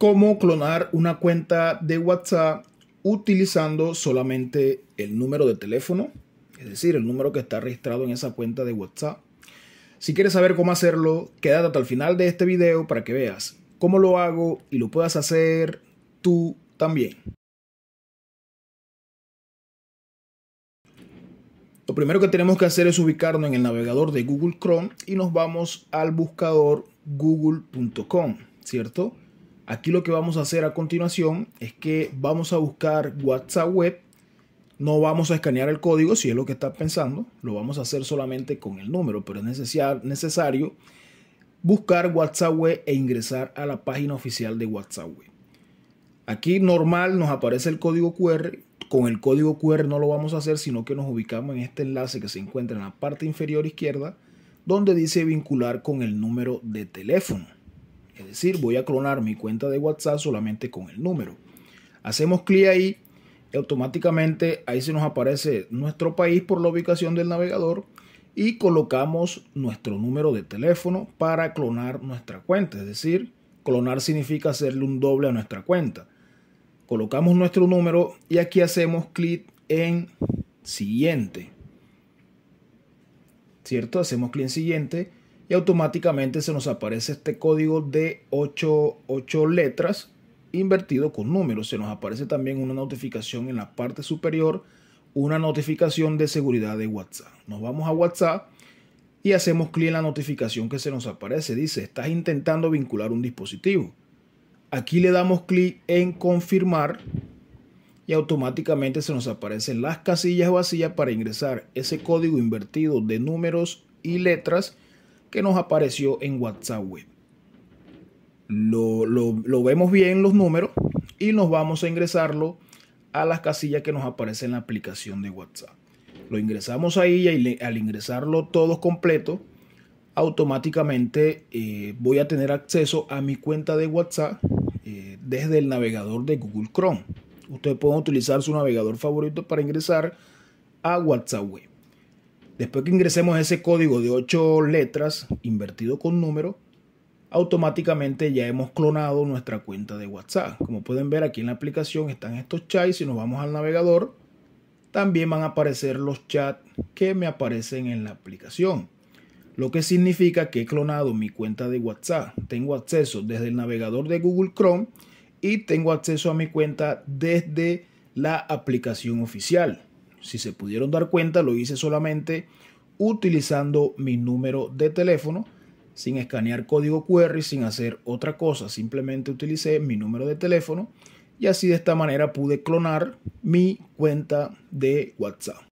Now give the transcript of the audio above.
cómo clonar una cuenta de WhatsApp utilizando solamente el número de teléfono, es decir, el número que está registrado en esa cuenta de WhatsApp. Si quieres saber cómo hacerlo, quédate hasta el final de este video para que veas cómo lo hago y lo puedas hacer tú también. Lo primero que tenemos que hacer es ubicarnos en el navegador de Google Chrome y nos vamos al buscador google.com, ¿cierto? Aquí lo que vamos a hacer a continuación es que vamos a buscar WhatsApp Web. No vamos a escanear el código, si es lo que estás pensando. Lo vamos a hacer solamente con el número, pero es necesario buscar WhatsApp Web e ingresar a la página oficial de WhatsApp Web. Aquí normal nos aparece el código QR. Con el código QR no lo vamos a hacer, sino que nos ubicamos en este enlace que se encuentra en la parte inferior izquierda, donde dice vincular con el número de teléfono. Es decir, voy a clonar mi cuenta de WhatsApp solamente con el número. Hacemos clic ahí y automáticamente ahí se nos aparece nuestro país por la ubicación del navegador y colocamos nuestro número de teléfono para clonar nuestra cuenta. Es decir, clonar significa hacerle un doble a nuestra cuenta. Colocamos nuestro número y aquí hacemos clic en siguiente. ¿Cierto? Hacemos clic en siguiente y automáticamente se nos aparece este código de 8, letras invertido con números. Se nos aparece también una notificación en la parte superior, una notificación de seguridad de WhatsApp. Nos vamos a WhatsApp y hacemos clic en la notificación que se nos aparece. Dice, estás intentando vincular un dispositivo. Aquí le damos clic en confirmar y automáticamente se nos aparecen las casillas vacías para ingresar ese código invertido de números y letras que nos apareció en WhatsApp Web. Lo, vemos bien los números y nos vamos a ingresarlo a las casillas que nos aparece en la aplicación de WhatsApp. Lo ingresamos ahí y al ingresarlo todo completo, automáticamente eh, voy a tener acceso a mi cuenta de WhatsApp eh, desde el navegador de Google Chrome. Ustedes pueden utilizar su navegador favorito para ingresar a WhatsApp Web. Después que ingresemos ese código de 8 letras invertido con número, automáticamente ya hemos clonado nuestra cuenta de WhatsApp. Como pueden ver aquí en la aplicación están estos chats. Si nos vamos al navegador, también van a aparecer los chats que me aparecen en la aplicación. Lo que significa que he clonado mi cuenta de WhatsApp. Tengo acceso desde el navegador de Google Chrome y tengo acceso a mi cuenta desde la aplicación oficial si se pudieron dar cuenta, lo hice solamente utilizando mi número de teléfono, sin escanear código QR, sin hacer otra cosa. Simplemente utilicé mi número de teléfono y así de esta manera pude clonar mi cuenta de WhatsApp.